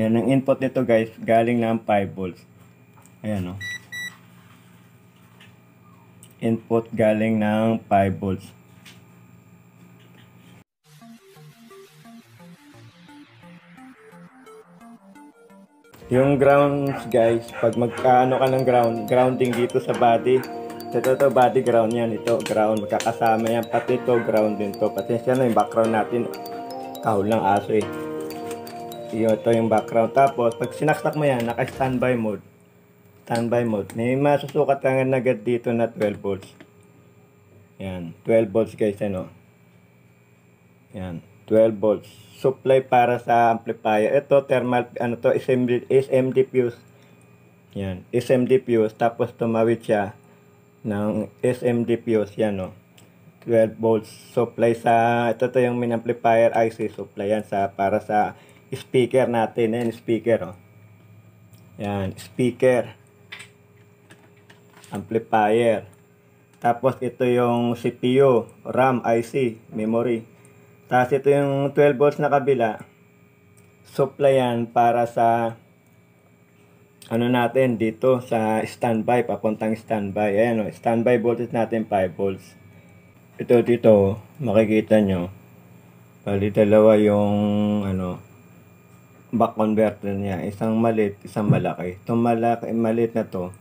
Ayan, ang input nito guys, galing na ang 5 volts. Ayan o. Oh. Input galing ng 5 volts. Yung grounds guys, pag magkaano ka ng ground, grounding dito sa body, ito to body ground yan, ito ground, magkakasama yan, pati to ground din to. Pasensya na yung background natin, kahol ng aso eh. Iyo, ito yung background. Tapos, pag sinaksak mo yan, naka-standby mode. Standby mode. May masusukat ka nga agad dito na 12 volts. Yan. 12 volts guys, ano. Yan. 12 volts. Supply para sa amplifier. Ito, thermal, ano to, SMD, SMD fuse. Yan. SMD fuse. Tapos, tumawit siya ng SMD fuse. Yan, no. 12 volts supply sa, ito to yung min amplifier IC supply yan sa, para sa speaker natin. Ayan, speaker, oh. Ayan, speaker. Amplifier. Tapos, ito yung CPU, RAM, IC, memory. Tapos, ito yung 12 volts na kabila. Supply yan para sa ano natin dito sa standby, papuntang standby. Ayan, oh, standby voltage natin 5 volts. Ito dito, oh, makikita nyo. Bali, dalawa yung ano, back converter niya. Isang malit, isang malaki. Itong malaki, malit na to,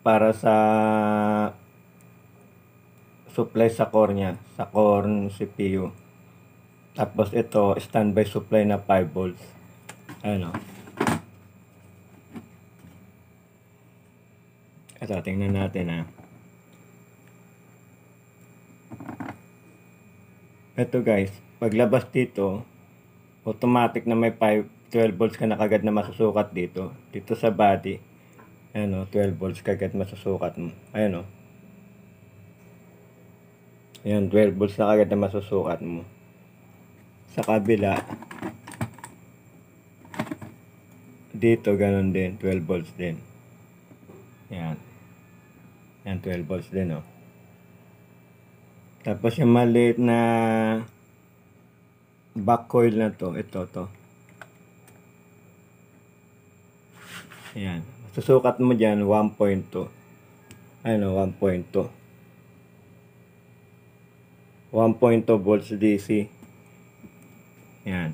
para sa supply sa core niya, sa core ng CPU. Tapos ito, standby supply na 5 volts. Ano? Ito, tingnan natin ha. Ah. Ito guys, paglabas dito, automatic na may 5, 12 volts ka na kagad na masusukat dito. Dito sa body, ayan o, 12 volts kagad masusukat mo. Ayan o. Ayan, 12 volts na kagad na masusukat mo. Sa kabila, dito ganun din, 12 volts din. Ayan. Ayan, 12 volts din o. Oh. Tapos yung maliit na back coil na to, ito to. Ayan. Susukat mo diyan 1.2. Ano, 1.2. 1.2 volts DC. Ayan.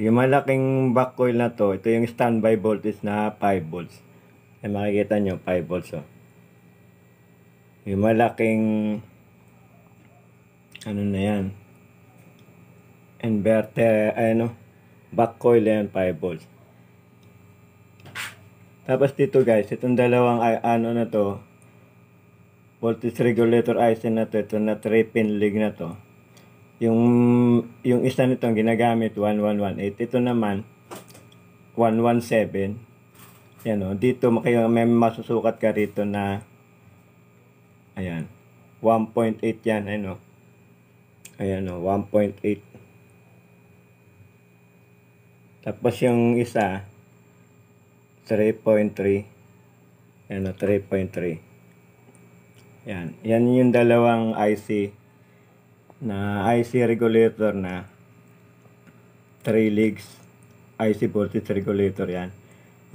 Yung malaking back coil na to, ito yung standby voltage na 5 volts. Ay makikita nyo, 5 volts oh. Yung malaking ano na yan, inverter, ano, back coil yan, 5 volts. Tapos dito guys, itong dalawang ano na to, voltage regulator IC na to, ito na 3 pin leg na to. Yung, yung isa nitong ginagamit, 1118 Ito naman, 117. Yan o, oh, dito kayo, may masusukat ka rito na, ayan, 1.8 yan, ano. Ayan o, 1.8 tapos yung isa, 3.3. Yan o, 3.3. Yan. Yan yung dalawang IC na IC regulator na 3 leagues IC voltage regulator yan.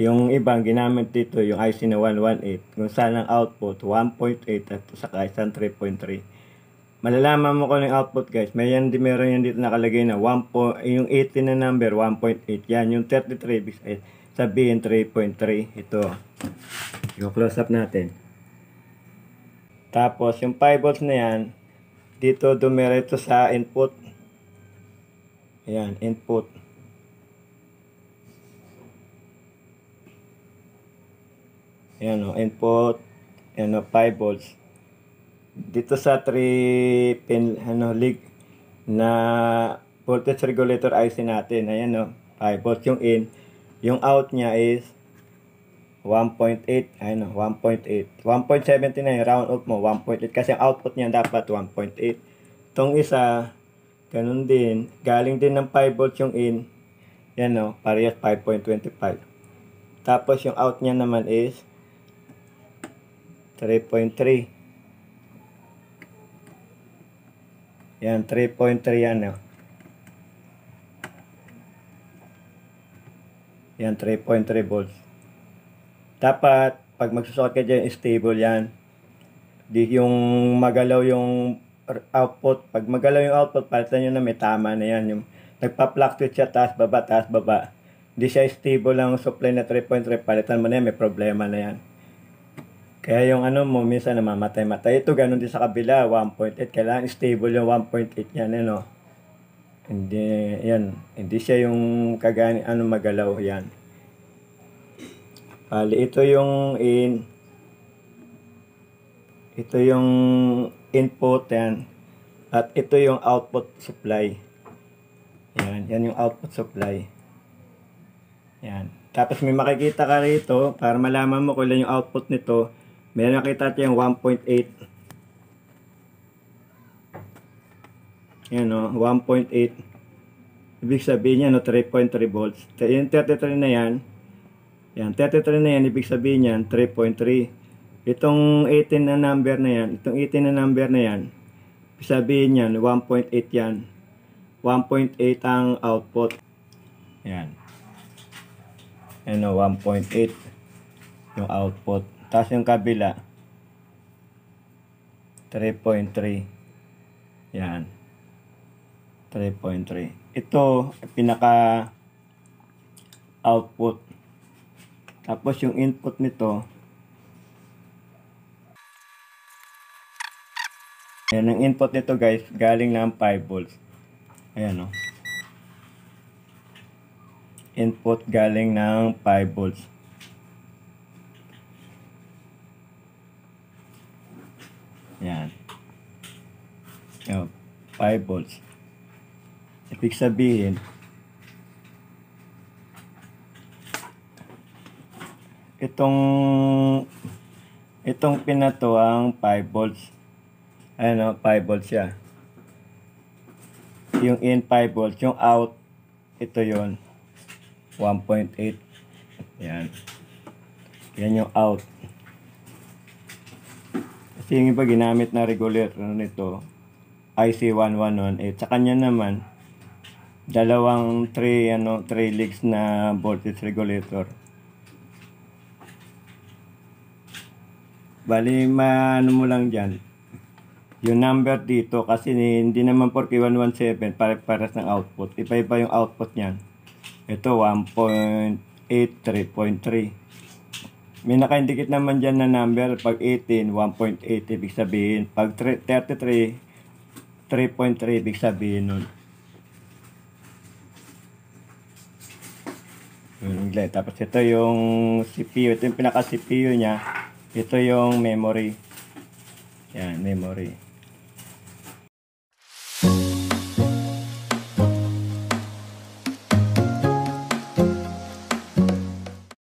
Yung ibang ginamit dito, yung IC na 118, kung saan ang output, 1.8 at saka isang 3.3 malalaman mo kung ano yung output guys. Meron, meron yan dito nakalagay na 1 po, yung 18 na number, 1.8 yan. Yung 33 bits ay sabihin 3.3. Ito. Yung close up natin. Tapos yung 5 volts na yan, dito dumiretso sa input. Ayan, input. Ayan o, oh, input. Ayan o, 5 volts dito sa 3 pin ano leak na voltage regulator IC natin. Ayan no, 5 volts yung in. Yung out niya is 1.8, ayan no, 1.8. 1.79 round up mo, 1.8 kasi ang output niya dapat 1.8. Tong isa ganun din, galing din ng 5 volts yung in. Ayan no, parehas 5.25. Tapos yung out niya naman is 3.3. Yan, 3.3 yan. Oh. Yan, 3.3 volts. Dapat, pag magsusot ka dyan, stable yan. Di yung magalaw yung output. Pag magalaw yung output, palitan nyo na may tama na yan. Yung, nagpa-fluctuate siya, taas, baba, taas, baba. Di siya stable ang supply na 3.3, palitan mo na yan, may problema na yan. Kaya yung ano mo, minsan namamatay-matay. Ito, ganun din sa kabila, 1.8. Kailangan stable yung 1.8 yan, ano. Hindi, yan. Hindi siya yung kagani, ano, magalaw yan. Pali, ito yung in, ito yung input yan. At ito yung output supply. Yan, yan yung output supply. Yan. Tapos may makikita ka rito para malaman mo kung ilan yung output nito Meron nakita tayong 1.8. Ayan o, 1.8. Ibig sabihin niya, no, 3.3 volts. Yung 33 na yan, yan, 33 na yan, ibig sabihin niya, 3.3. Itong 18 na number na yan, itong 18 na number na yan, ibig sabihin niya, 1.8 yan. 1.8 ang output. Yan. Ano, 1.8 yung output. Tapos yung kabila, 3.3. Yan. 3.3. Ito, pinaka output. Tapos yung input nito, Ayan, ang input nito guys, galing na ang 5 volts. Ayan o. Oh. No? Input galing ng 5 volts. 5 volts. Ibig sabihin, itong itong pinato ang 5 volts ano 5 volts siya yung in 5 volts yung out ito yon 1.8 yan yan yung out kasi yung iba ginamit na regulator nito IC1118. Eh, Sa kanya naman, dalawang 3 ano, 3 legs na voltage regulator. Bali, ano mo lang dyan. Yung number dito, kasi hindi naman 4117, 117, pare-pares ng output. Iba-iba yung output niyan. Ito, 1.8, 3.3. may nakaindikit naman dyan na number pag 18, 1.8 ibig sabihin. Pag 33, 3.3 big sabihin nun. Yung LED. Tapos ito yung CPU. Ito yung pinaka-CPU niya. Ito yung memory. Yan, memory.